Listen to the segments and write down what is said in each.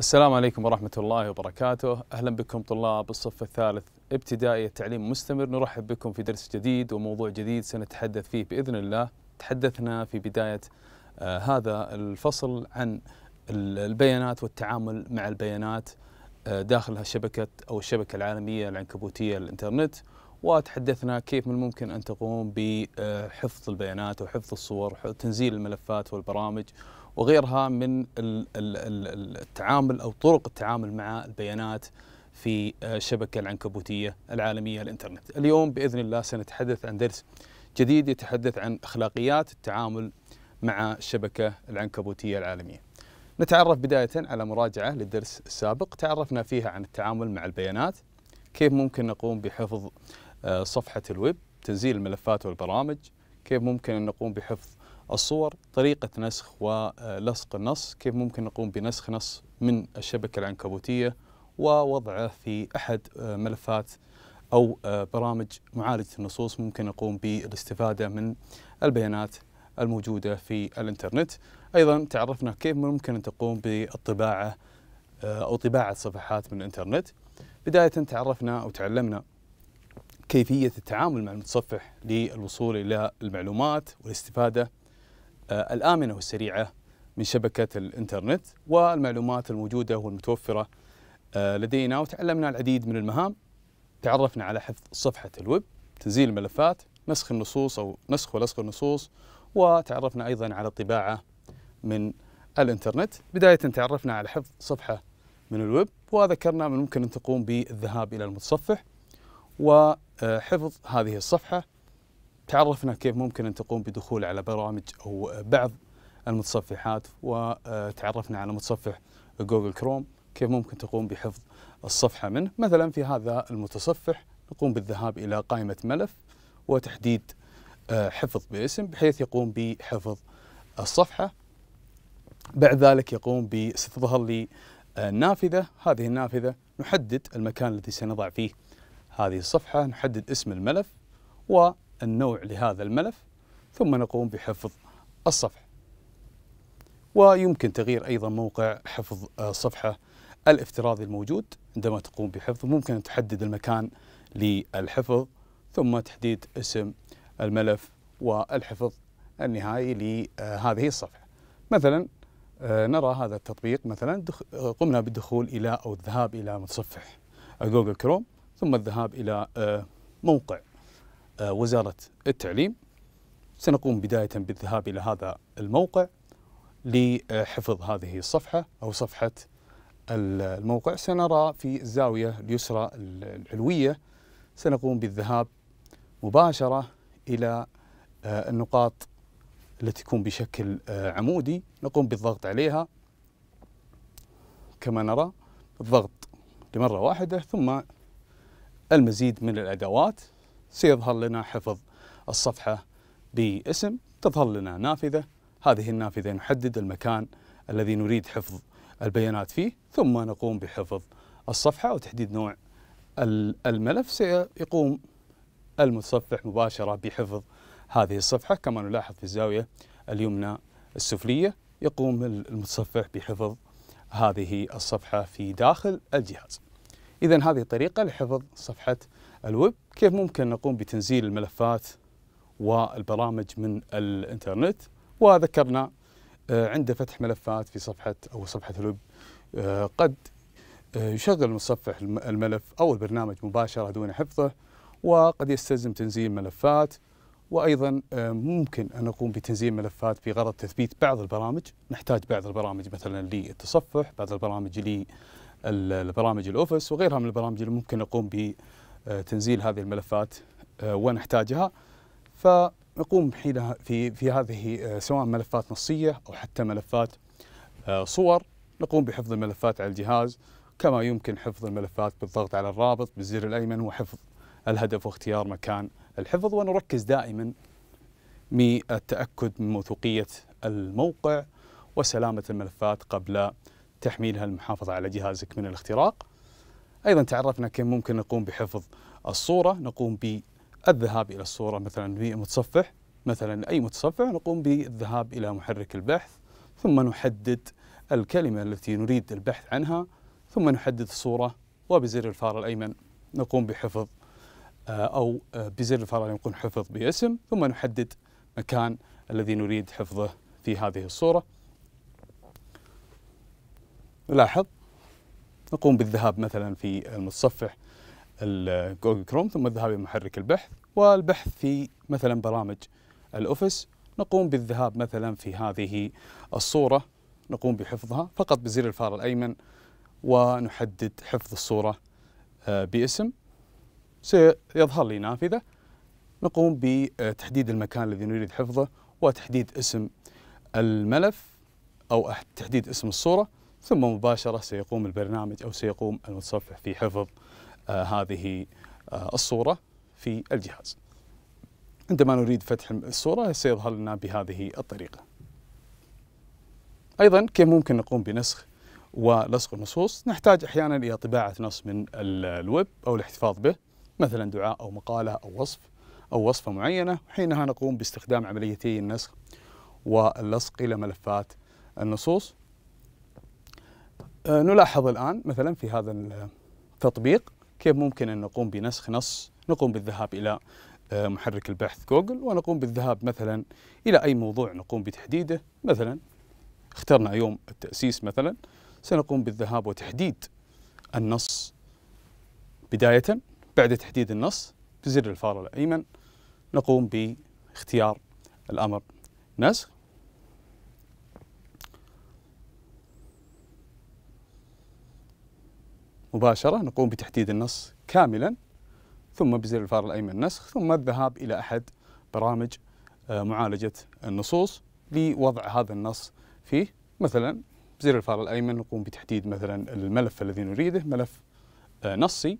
السلام عليكم ورحمة الله وبركاته أهلا بكم طلاب الصف الثالث ابتدائي التعليم مستمر نرحب بكم في درس جديد وموضوع جديد سنتحدث فيه بإذن الله تحدثنا في بداية آه هذا الفصل عن البيانات والتعامل مع البيانات آه داخل شبكة أو الشبكة العالمية العنكبوتية للإنترنت وتحدثنا كيف من الممكن أن تقوم بحفظ آه، البيانات وحفظ الصور وتنزيل الملفات والبرامج وغيرها من التعامل أو طرق التعامل مع البيانات في آه، الشبكة العنكبوتية العالمية الإنترنت اليوم بإذن الله سنتحدث عن درس جديد يتحدث عن أخلاقيات التعامل مع الشبكة العنكبوتية العالمية نتعرف بداية على مراجعة للدرس السابق تعرفنا فيها عن التعامل مع البيانات كيف ممكن نقوم بحفظ آه، صفحة الويب تنزيل الملفات والبرامج كيف ممكن أن نقوم بحفظ الصور طريقة نسخ ولصق النص كيف ممكن نقوم بنسخ نص من الشبكة العنكبوتية ووضعه في أحد ملفات أو برامج معالجة النصوص ممكن نقوم بالاستفادة من البيانات الموجودة في الإنترنت أيضا تعرفنا كيف ممكن أن تقوم بالطباعة أو طباعة صفحات من الإنترنت بداية تعرفنا أو تعلمنا كيفية التعامل مع المتصفح للوصول إلى المعلومات والاستفادة آه، الآمنة والسريعة من شبكة الإنترنت والمعلومات الموجودة والمتوفرة آه، لدينا وتعلمنا العديد من المهام تعرفنا على حفظ صفحة الويب تنزيل الملفات نسخ النصوص أو نسخ ولصق النصوص وتعرفنا أيضا على الطباعة من الإنترنت بداية تعرفنا على حفظ صفحة من الويب وذكرنا من ممكن أن تقوم بالذهاب إلى المتصفح وحفظ هذه الصفحة تعرفنا كيف ممكن أن تقوم بدخول على برامج أو بعض المتصفحات وتعرفنا على متصفح جوجل كروم كيف ممكن تقوم بحفظ الصفحة منه مثلا في هذا المتصفح نقوم بالذهاب إلى قائمة ملف وتحديد آه، حفظ باسم بحيث يقوم بحفظ الصفحة بعد ذلك يقوم بستظهر لي آه، نافذة هذه النافذة نحدد المكان الذي سنضع فيه هذه الصفحة نحدد اسم الملف و النوع لهذا الملف ثم نقوم بحفظ الصفحة ويمكن تغيير أيضا موقع حفظ الصفحة آه، الافتراضي الموجود عندما تقوم بحفظ ممكن أن تحدد المكان للحفظ ثم تحديد اسم الملف والحفظ النهائي لهذه آه، الصفحة مثلا آه، نرى هذا التطبيق مثلا قمنا بالدخول إلى أو الذهاب إلى متصفح جوجل كروم ثم الذهاب إلى موقع وزارة التعليم سنقوم بداية بالذهاب إلى هذا الموقع لحفظ هذه الصفحة أو صفحة الموقع سنرى في الزاوية اليسرى العلوية سنقوم بالذهاب مباشرة إلى آه، النقاط التي تكون بشكل آه، عمودي نقوم بالضغط عليها كما نرى الضغط لمرة واحدة ثم المزيد من الأدوات سيظهر لنا حفظ الصفحة باسم تظهر لنا نافذة هذه النافذة نحدد المكان الذي نريد حفظ البيانات فيه ثم نقوم بحفظ الصفحة وتحديد نوع الملف سيقوم المتصفح مباشرة بحفظ هذه الصفحة كما نلاحظ في الزاوية اليمنى السفلية يقوم المتصفح بحفظ هذه الصفحة في داخل الجهاز إذا هذه طريقة لحفظ صفحة الويب كيف ممكن نقوم بتنزيل الملفات والبرامج من الانترنت وذكرنا آه، عند فتح ملفات في صفحة أو صفحة الويب آه، قد آه، يشغل المتصفح الملف أو البرنامج مباشرة دون حفظه وقد يستلزم تنزيل ملفات وأيضا ممكن أن نقوم بتنزيل ملفات في غرض تثبيت بعض البرامج نحتاج بعض البرامج مثلا للتصفح بعض البرامج للبرامج الأوفيس وغيرها من البرامج اللي ممكن نقوم آه، تنزيل هذه الملفات آه، ونحتاجها فنقوم حينها في في هذه آه، سواء ملفات نصيه او حتى ملفات صور نقوم بحفظ الملفات على الجهاز كما يمكن حفظ الملفات بالضغط على الرابط بالزر الايمن وحفظ الهدف واختيار مكان الحفظ ونركز دائما بالتاكد من موثوقيه الموقع وسلامه الملفات قبل تحميلها المحافظه على جهازك من الاختراق أيضا تعرفنا كيف ممكن نقوم بحفظ الصورة نقوم بالذهاب إلى الصورة مثلا في متصفح مثلا أي متصفح نقوم بالذهاب إلى محرك البحث ثم نحدد الكلمة التي نريد البحث عنها ثم نحدد الصورة وبزر الفار الأيمن نقوم بحفظ آه، أو آه، بزر الفار الأيمن نقوم حفظ باسم ثم نحدد مكان الذي نريد حفظه في هذه الصورة نلاحظ نقوم بالذهاب مثلا في المتصفح جوجل كروم ثم الذهاب الى محرك البحث والبحث في مثلا برامج الاوفيس نقوم بالذهاب مثلا في هذه الصوره نقوم بحفظها فقط بزر الفار الايمن ونحدد حفظ الصوره آه، باسم سيظهر لي نافذه نقوم بتحديد المكان الذي نريد حفظه وتحديد اسم الملف او تحديد اسم الصوره ثم مباشرة سيقوم البرنامج أو سيقوم المتصفح في حفظ آه هذه آه الصورة في الجهاز عندما نريد فتح الصورة سيظهر لنا بهذه الطريقة أيضا كيف ممكن نقوم بنسخ ولصق النصوص نحتاج أحيانا إلى طباعة نص من الويب أو الاحتفاظ به مثلا دعاء أو مقالة أو وصف أو وصفة معينة حينها نقوم باستخدام عمليتي النسخ واللصق إلى ملفات النصوص آه، نلاحظ الآن مثلا في هذا التطبيق كيف ممكن أن نقوم بنسخ نص نقوم بالذهاب إلى آه، محرك البحث جوجل ونقوم بالذهاب مثلا إلى أي موضوع نقوم بتحديده مثلا اخترنا يوم التأسيس مثلا سنقوم بالذهاب وتحديد النص بداية بعد تحديد النص بزر الفار الأيمن نقوم باختيار الأمر نسخ مباشرة نقوم بتحديد النص كاملا ثم بزر الفار الأيمن نسخ ثم الذهاب إلى أحد برامج آه، معالجة النصوص لوضع هذا النص فيه مثلا بزر الفار الأيمن نقوم بتحديد مثلا الملف الذي نريده ملف آه، نصي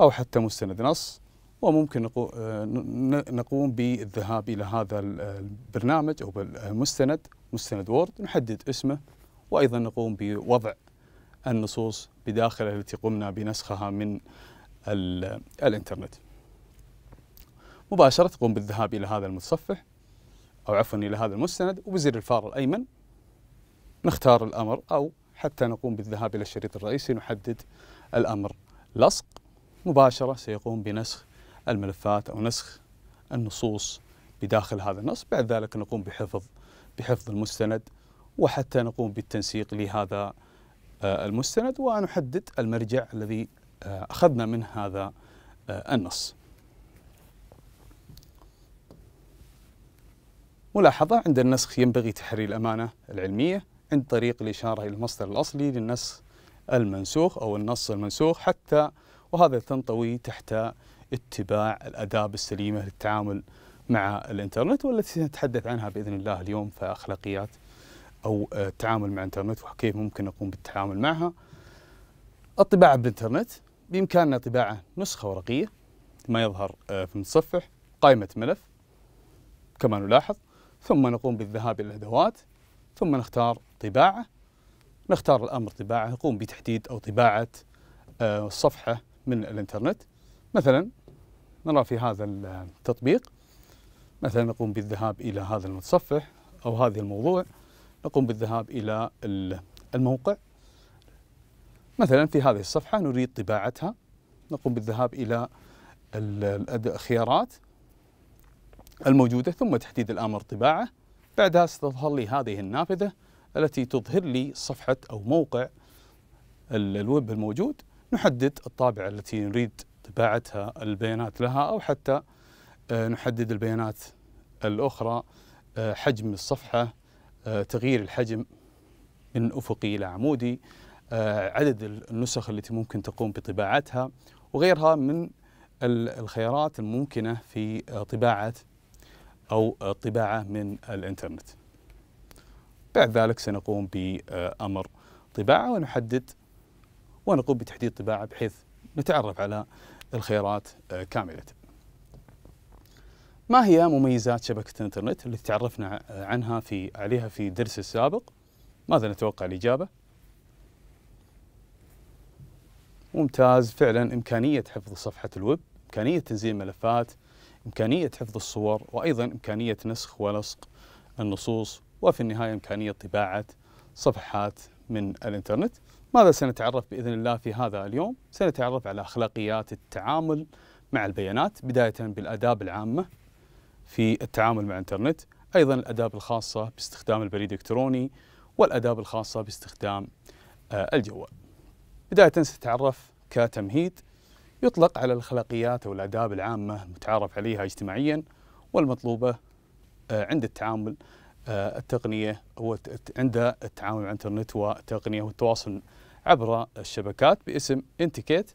أو حتى مستند نص وممكن آه، نقوم بالذهاب إلى هذا البرنامج أو المستند مستند وورد نحدد اسمه وأيضا نقوم بوضع النصوص بداخله التي قمنا بنسخها من الانترنت مباشرة تقوم بالذهاب إلى هذا المتصفح أو عفوا إلى هذا المستند وبزر الفار الأيمن نختار الأمر أو حتى نقوم بالذهاب إلى الشريط الرئيسي نحدد الأمر لصق مباشرة سيقوم بنسخ الملفات أو نسخ النصوص بداخل هذا النص بعد ذلك نقوم بحفظ بحفظ المستند وحتى نقوم بالتنسيق لهذا آه، المستند ونحدد المرجع الذي آه، أخذنا من هذا آه، النص ملاحظة عند النسخ ينبغي تحري الأمانة العلمية عند طريق الإشارة إلى المصدر الأصلي للنسخ المنسوخ أو النص المنسوخ حتى وهذا تنطوي تحت اتباع الأداب السليمة للتعامل مع الإنترنت والتي سنتحدث عنها بإذن الله اليوم في أخلاقيات او آه، التعامل مع الانترنت وكيف ممكن اقوم بالتعامل معها الطباعه بالانترنت بامكاننا طباعه نسخه ورقيه ما يظهر آه، في المتصفح قائمه ملف كما نلاحظ ثم نقوم بالذهاب الى الادوات ثم نختار طباعه نختار الامر طباعه نقوم بتحديد او طباعه الصفحه آه، من الانترنت مثلا نرى في هذا التطبيق مثلا نقوم بالذهاب الى هذا المتصفح او هذا الموضوع نقوم بالذهاب إلى الموقع مثلا في هذه الصفحة نريد طباعتها نقوم بالذهاب إلى الخيارات الموجودة ثم تحديد الأمر طباعة بعدها ستظهر لي هذه النافذة التي تظهر لي صفحة أو موقع الويب الموجود نحدد الطابعة التي نريد طباعتها البيانات لها أو حتى آه، نحدد البيانات الأخرى آه، حجم الصفحة آه، تغيير الحجم من أفقي إلى عمودي آه، عدد النسخ التي ممكن تقوم بطباعتها وغيرها من الخيارات الممكنة في آه، طباعة أو الطباعة من الإنترنت بعد ذلك سنقوم بأمر طباعة ونحدد ونقوم بتحديد طباعة بحيث نتعرف على الخيارات كاملة ما هي مميزات شبكة الانترنت التي تعرفنا عنها في عليها في الدرس السابق؟ ماذا نتوقع الإجابة؟ ممتاز فعلا إمكانية حفظ صفحة الويب إمكانية تنزيل ملفات إمكانية حفظ الصور وأيضا إمكانية نسخ ولصق النصوص وفي النهاية إمكانية طباعة صفحات من الإنترنت ماذا سنتعرف بإذن الله في هذا اليوم؟ سنتعرف على أخلاقيات التعامل مع البيانات بداية بالآداب العامة في التعامل مع الانترنت ايضا الاداب الخاصه باستخدام البريد الالكتروني والاداب الخاصه باستخدام آه، الجوال بدايه سنتعرف كتمهيد يطلق على الخلاقيات او الاداب العامه المتعارف عليها اجتماعيا والمطلوبه آه، عند التعامل آه، التقنيه عند التعامل مع الانترنت والتقنيه والتواصل عبر الشبكات باسم انتيكيت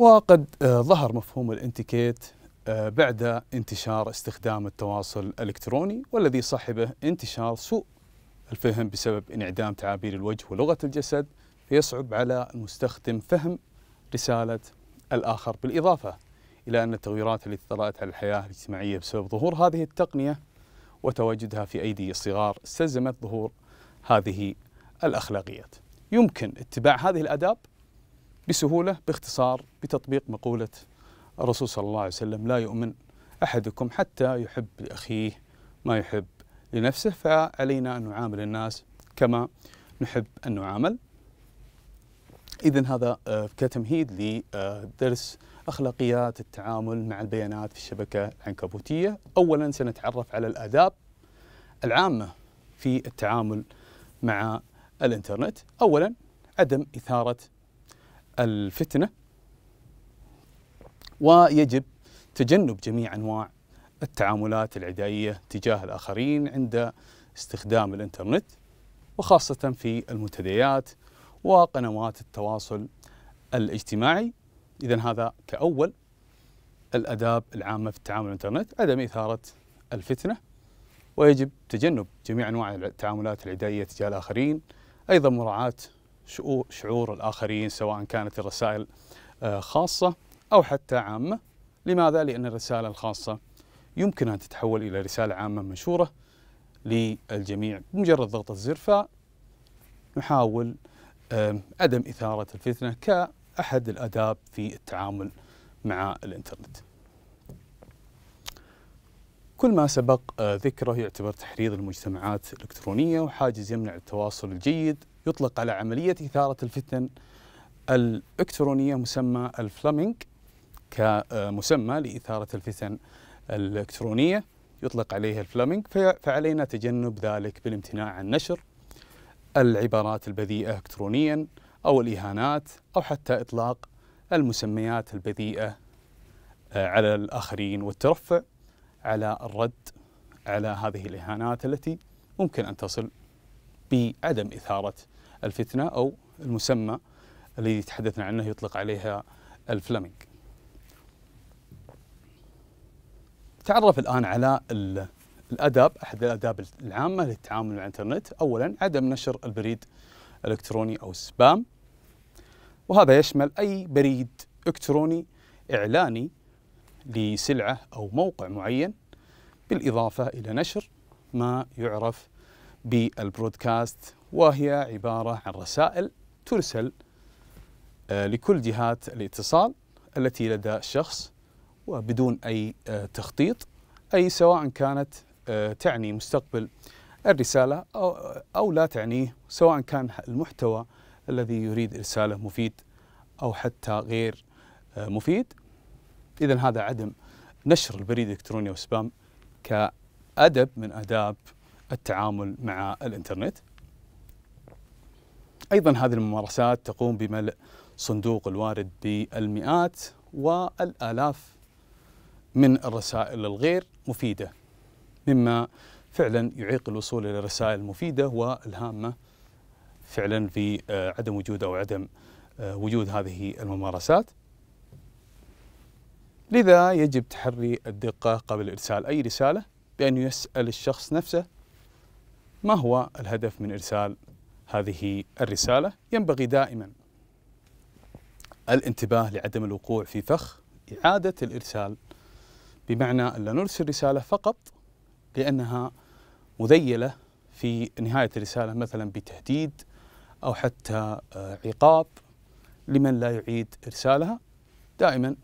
وقد آه، ظهر مفهوم الانتيكيت آه، بعد انتشار استخدام التواصل الالكتروني والذي صاحبه انتشار سوء الفهم بسبب انعدام تعابير الوجه ولغه الجسد فيصعب على المستخدم فهم رساله الاخر بالاضافه الى ان التغييرات التي طرات على الحياه الاجتماعيه بسبب ظهور هذه التقنيه وتواجدها في ايدي الصغار استلزمت ظهور هذه الاخلاقيات. يمكن اتباع هذه الاداب بسهولة باختصار بتطبيق مقولة الرسول صلى الله عليه وسلم لا يؤمن أحدكم حتى يحب لأخيه ما يحب لنفسه فعلينا أن نعامل الناس كما نحب أن نعامل إذا هذا آه، كتمهيد لدرس أخلاقيات التعامل مع البيانات في الشبكة العنكبوتية أولا سنتعرف على الآداب العامة في التعامل مع الإنترنت أولا عدم إثارة الفتنه ويجب تجنب جميع انواع التعاملات العدائيه تجاه الاخرين عند استخدام الانترنت وخاصه في المنتديات وقنوات التواصل الاجتماعي اذا هذا كاول الاداب العامه في التعامل مع الانترنت عدم اثاره الفتنه ويجب تجنب جميع انواع التعاملات العدائيه تجاه الاخرين ايضا مراعاه شعور الآخرين سواء كانت الرسائل آه، خاصة أو حتى عامة لماذا؟ لأن الرسالة الخاصة يمكن أن تتحول إلى رسالة عامة منشورة للجميع بمجرد ضغط الزر فنحاول عدم إثارة الفتنة كأحد الأداب في التعامل مع الإنترنت كل ما سبق آه، ذكره يعتبر تحريض المجتمعات الإلكترونية وحاجز يمنع التواصل الجيد يطلق على عملية إثارة الفتن الإلكترونية مسمى الفلامينج كمسمى لإثارة الفتن الإلكترونية يطلق عليها الفلامينج فعلينا تجنب ذلك بالامتناع عن نشر العبارات البذيئة إلكترونيا أو الإهانات أو حتى إطلاق المسميات البذيئة آه، على الآخرين والترفع على الرد على هذه الإهانات التي ممكن أن تصل بعدم إثارة الفتنة أو المسمى الذي تحدثنا عنه يطلق عليها الفلامينج تعرف الآن على الأداب أحد الأداب العامة للتعامل مع الإنترنت أولا عدم نشر البريد الإلكتروني أو السبام وهذا يشمل أي بريد إلكتروني إعلاني لسلعة أو موقع معين بالإضافة إلى نشر ما يعرف بالبرودكاست وهي عبارة عن رسائل ترسل آه، لكل جهات الاتصال التي لدى الشخص وبدون أي آه، تخطيط أي سواء كانت آه، تعني مستقبل الرسالة أو, أو لا تعنيه سواء كان المحتوى الذي يريد إرساله مفيد أو حتى غير مفيد إذا هذا عدم نشر البريد الإلكتروني وسبام كأدب من أداب التعامل مع الانترنت. ايضا هذه الممارسات تقوم بملء صندوق الوارد بالمئات والالاف من الرسائل الغير مفيده مما فعلا يعيق الوصول الى الرسائل المفيده والهامه فعلا في آه، عدم وجود او عدم آه، وجود هذه الممارسات. لذا يجب تحري الدقه قبل ارسال اي رساله بان يسال الشخص نفسه ما هو الهدف من إرسال هذه الرسالة؟ ينبغي دائما الانتباه لعدم الوقوع في فخ إعادة الإرسال بمعنى أن لا نرسل رسالة فقط لأنها مذيلة في نهاية الرسالة مثلا بتهديد أو حتى آه، عقاب لمن لا يعيد إرسالها دائما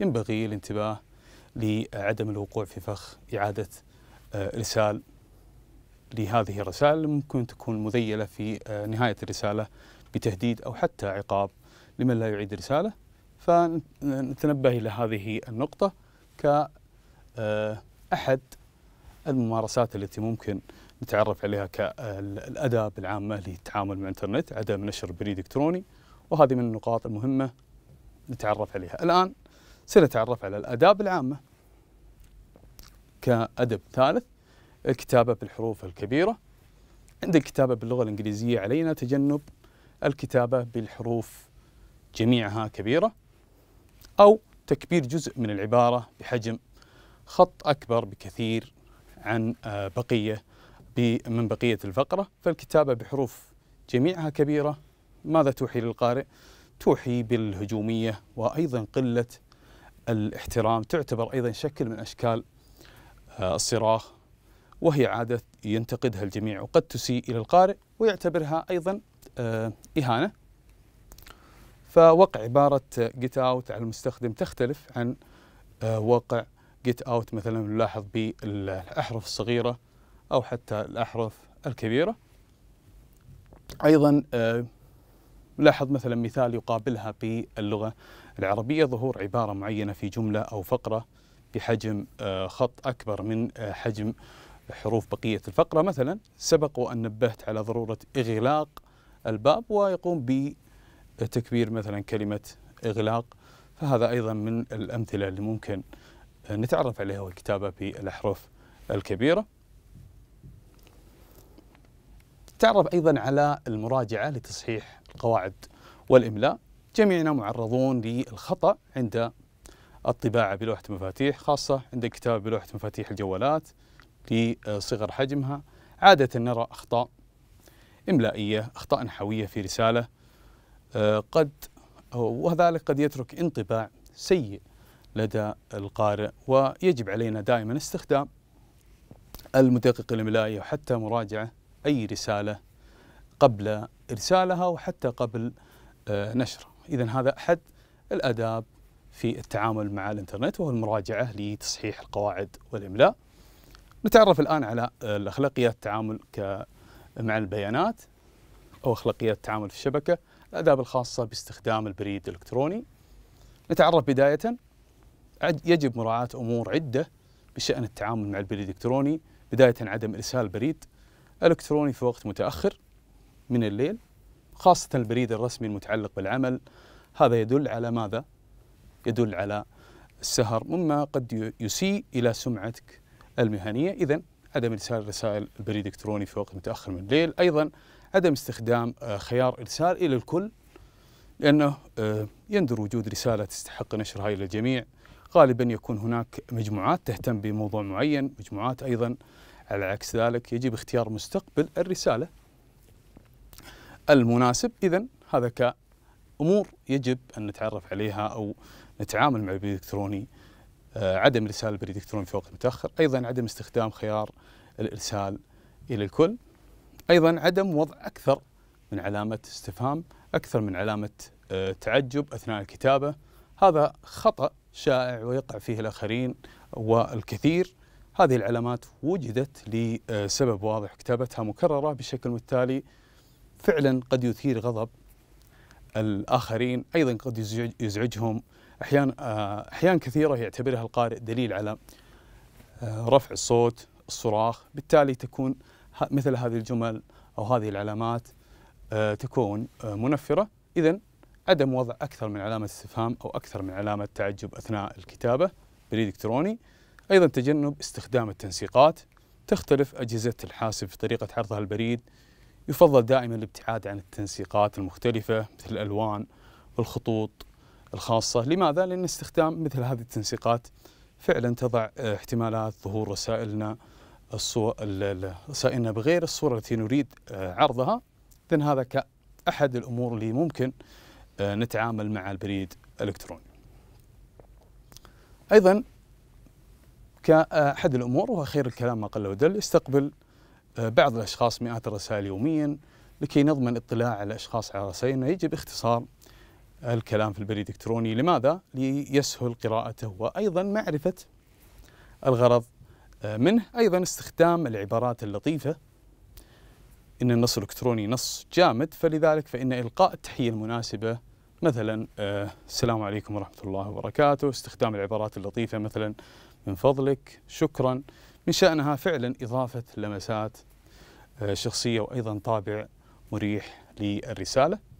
ينبغي الانتباه لعدم الوقوع في فخ إعادة آه، إرسال لهذه الرسائل ممكن تكون مذيلة في آه، نهاية الرسالة بتهديد أو حتى عقاب لمن لا يعيد الرسالة فنتنبه إلى هذه النقطة كأحد آه، الممارسات التي ممكن نتعرف عليها كالأداب آه، العامة للتعامل مع الإنترنت عدم نشر بريد إلكتروني وهذه من النقاط المهمة نتعرف عليها الآن سنتعرف على الآداب العامة كأدب ثالث الكتابة بالحروف الكبيرة عند الكتابة باللغة الإنجليزية علينا تجنب الكتابة بالحروف جميعها كبيرة أو تكبير جزء من العبارة بحجم خط أكبر بكثير عن آه، بقية من بقية الفقرة فالكتابة بحروف جميعها كبيرة ماذا توحي للقارئ؟ توحي بالهجومية وأيضا قلة الاحترام تعتبر أيضا شكل من أشكال آه، الصراخ وهي عادة ينتقدها الجميع وقد تسيء إلى القارئ ويعتبرها أيضا آه، إهانة فوقع عبارة جيت اوت على المستخدم تختلف عن وقع جيت اوت مثلا نلاحظ بالأحرف الصغيرة أو حتى الأحرف الكبيرة أيضا آه، لاحظ مثلا مثال يقابلها باللغة العربية ظهور عبارة معينة في جملة أو فقرة بحجم آه، خط أكبر من حجم حروف بقية الفقرة مثلا سبق وأن نبهت على ضرورة إغلاق الباب ويقوم بتكبير مثلا كلمة إغلاق فهذا أيضا من الأمثلة اللي ممكن نتعرف عليها والكتابة بالأحرف الكبيرة تعرف أيضا على المراجعة لتصحيح القواعد والإملاء جميعنا معرضون للخطأ عند الطباعة بلوحة المفاتيح خاصة عند الكتابة بلوحة مفاتيح الجوالات لصغر حجمها عادة نرى أخطاء إملائية أخطاء نحوية في رسالة آه، قد وذلك قد يترك انطباع سيء لدى القارئ ويجب علينا دائما استخدام المدقق الإملائي وحتى مراجعة أي رسالة قبل إرسالها وحتى قبل آه، نشرها إذا هذا أحد الآداب في التعامل مع الإنترنت وهو المراجعة لتصحيح القواعد والإملاء نتعرف الآن على الأخلاقيات التعامل مع البيانات أو أخلاقيات التعامل في الشبكة الآداب الخاصة باستخدام البريد الإلكتروني نتعرف بداية يجب مراعاة أمور عدة بشأن التعامل مع البريد الإلكتروني بداية عدم إرسال بريد إلكتروني في وقت متأخر من الليل خاصة البريد الرسمي المتعلق بالعمل هذا يدل على ماذا؟ يدل على السهر مما قد يسيء إلى سمعتك المهنيه اذا عدم ارسال رسائل البريد الالكتروني في وقت متاخر من الليل ايضا عدم استخدام آه، خيار ارسال الى الكل لانه آه، يندر وجود رساله تستحق نشرها الى الجميع غالبا يكون هناك مجموعات تهتم بموضوع معين مجموعات ايضا على عكس ذلك يجب اختيار مستقبل الرساله المناسب اذا هذا كامور يجب ان نتعرف عليها او نتعامل مع البريد الالكتروني آه، عدم ارسال البريد الالكتروني في وقت متاخر، ايضا عدم استخدام خيار الارسال الى الكل، ايضا عدم وضع اكثر من علامه استفهام، اكثر من علامه آه، تعجب اثناء الكتابه، هذا خطا شائع ويقع فيه الاخرين والكثير. هذه العلامات وجدت لسبب واضح كتابتها مكرره بشكل متالي فعلا قد يثير غضب الاخرين، ايضا قد يزعجهم أحيان آه، أحيان كثيرة يعتبرها القارئ دليل على آه، رفع الصوت الصراخ بالتالي تكون مثل هذه الجمل أو هذه العلامات آه، تكون منفرة إذا عدم وضع أكثر من علامة استفهام أو أكثر من علامة تعجب أثناء الكتابة بالإلكتروني أيضا تجنب استخدام التنسيقات تختلف أجهزة الحاسب في طريقة عرضها البريد يفضل دائما الابتعاد عن التنسيقات المختلفة مثل الألوان والخطوط الخاصة لماذا؟ لأن استخدام مثل هذه التنسيقات فعلا تضع آه، احتمالات ظهور رسائلنا الصور رسائلنا بغير الصورة التي نريد آه، عرضها إذن هذا كأحد الأمور اللي ممكن آه، نتعامل مع البريد الإلكتروني أيضا كأحد الأمور خير الكلام ما قل ودل يستقبل بعض الأشخاص مئات الرسائل يوميا لكي نضمن اطلاع الأشخاص على رسائلنا يجب اختصار الكلام في البريد الإلكتروني لماذا؟ ليسهل قراءته وأيضا معرفة الغرض آه، منه أيضا استخدام العبارات اللطيفة إن النص الإلكتروني نص جامد فلذلك فإن إلقاء التحية المناسبة مثلا آه، السلام عليكم ورحمة الله وبركاته استخدام العبارات اللطيفة مثلا من فضلك شكرا من شأنها فعلا إضافة لمسات آه، شخصية وأيضا طابع مريح للرسالة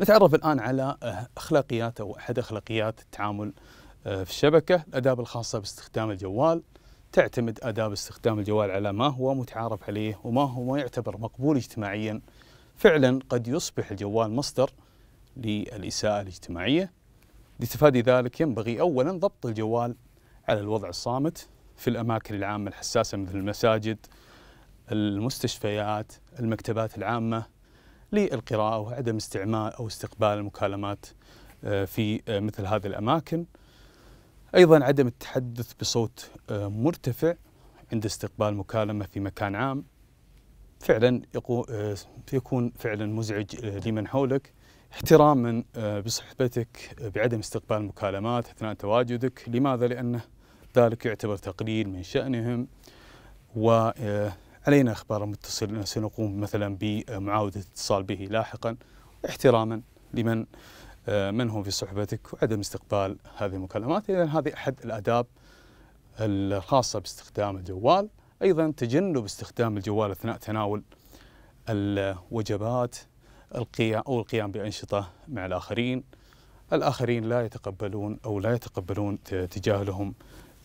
نتعرف الآن على أخلاقيات أو أحد أخلاقيات التعامل آه، في الشبكة الأداب الخاصة باستخدام الجوال تعتمد آداب استخدام الجوال على ما هو متعارف عليه وما هو يعتبر مقبول اجتماعيا فعلا قد يصبح الجوال مصدر للإساءة الاجتماعية لتفادي ذلك ينبغي أولا ضبط الجوال على الوضع الصامت في الأماكن العامة الحساسة مثل المساجد المستشفيات المكتبات العامة للقراءة وعدم استعمال أو استقبال المكالمات آه، في آه، مثل هذه الأماكن أيضا عدم التحدث بصوت آه، مرتفع عند استقبال مكالمة في مكان عام فعلا يكون فعلا مزعج لمن حولك احتراما بصحبتك بعدم استقبال مكالمات اثناء تواجدك لماذا لانه ذلك يعتبر تقليل من شانهم و علينا إخبار المتصل سنقوم مثلا بمعاودة الاتصال به لاحقا احتراما لمن آه، من هم في صحبتك وعدم استقبال هذه المكالمات إذا هذه أحد الآداب الخاصة باستخدام الجوال أيضا تجنب استخدام الجوال أثناء تناول الوجبات القيام أو القيام بأنشطة مع الآخرين الآخرين لا يتقبلون أو لا يتقبلون تجاهلهم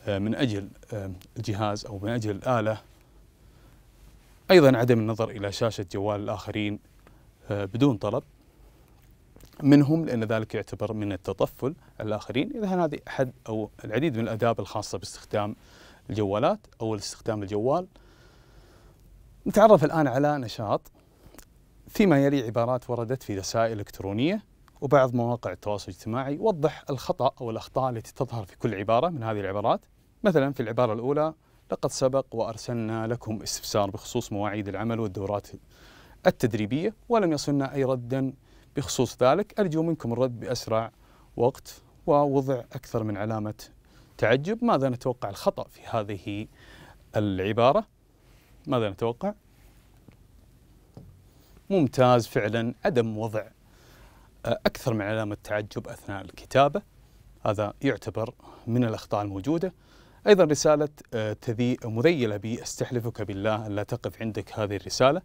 آه، من أجل آه، الجهاز أو من أجل الآلة أيضا عدم النظر إلى شاشة جوال الآخرين آه، بدون طلب منهم لأن ذلك يعتبر من التطفل على الآخرين إذا هذه أحد أو العديد من الآداب الخاصة باستخدام الجوالات أو استخدام الجوال نتعرف الآن على نشاط فيما يلي عبارات وردت في رسائل إلكترونية وبعض مواقع التواصل الاجتماعي وضح الخطأ أو الأخطاء التي تظهر في كل عبارة من هذه العبارات مثلا في العبارة الأولى لقد سبق وأرسلنا لكم استفسار بخصوص مواعيد العمل والدورات التدريبية ولم يصلنا أي ردا بخصوص ذلك أرجو منكم الرد بأسرع وقت ووضع أكثر من علامة تعجب ماذا نتوقع الخطأ في هذه العبارة ماذا نتوقع ممتاز فعلا عدم وضع آه، أكثر من علامة تعجب أثناء الكتابة هذا يعتبر من الأخطاء الموجودة أيضا رسالة آه، تذي مذيلة بأستحلفك بالله أن لا تقف عندك هذه الرسالة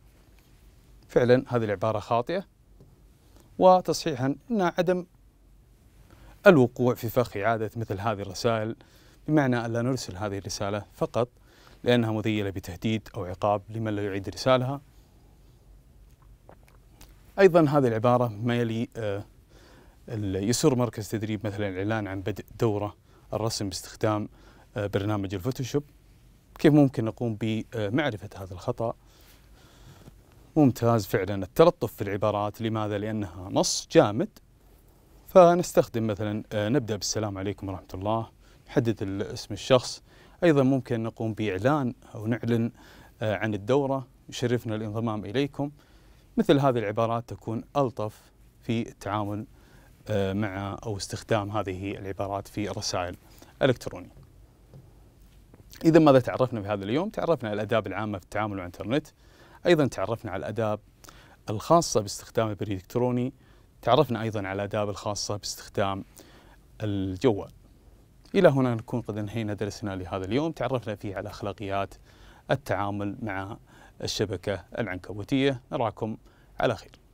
فعلا هذه العبارة خاطئة وتصحيحا أن عدم الوقوع في فخ إعادة مثل هذه الرسائل بمعنى أن لا نرسل هذه الرسالة فقط لأنها مذيلة بتهديد أو عقاب لمن لا يعيد رسالها أيضا هذه العبارة ما يلي آه، يسر مركز تدريب مثلا الإعلان عن بدء دورة الرسم باستخدام برنامج الفوتوشوب كيف ممكن نقوم بمعرفة هذا الخطأ ممتاز فعلا التلطف في العبارات لماذا لأنها نص جامد فنستخدم مثلا نبدأ بالسلام عليكم ورحمة الله نحدد اسم الشخص أيضا ممكن نقوم بإعلان أو نعلن آه، عن الدورة يشرفنا الانضمام إليكم مثل هذه العبارات تكون ألطف في التعامل آه، مع أو استخدام هذه العبارات في الرسائل الإلكترونية إذا ماذا تعرفنا في هذا اليوم؟ تعرفنا على الآداب العامة في التعامل مع الإنترنت، أيضا تعرفنا على الآداب الخاصة باستخدام البريد الإلكتروني، تعرفنا أيضا على الآداب الخاصة باستخدام الجوال. إلى هنا نكون قد أنهينا درسنا لهذا اليوم، تعرفنا فيه على أخلاقيات التعامل مع الشبكة العنكبوتية، نراكم على خير.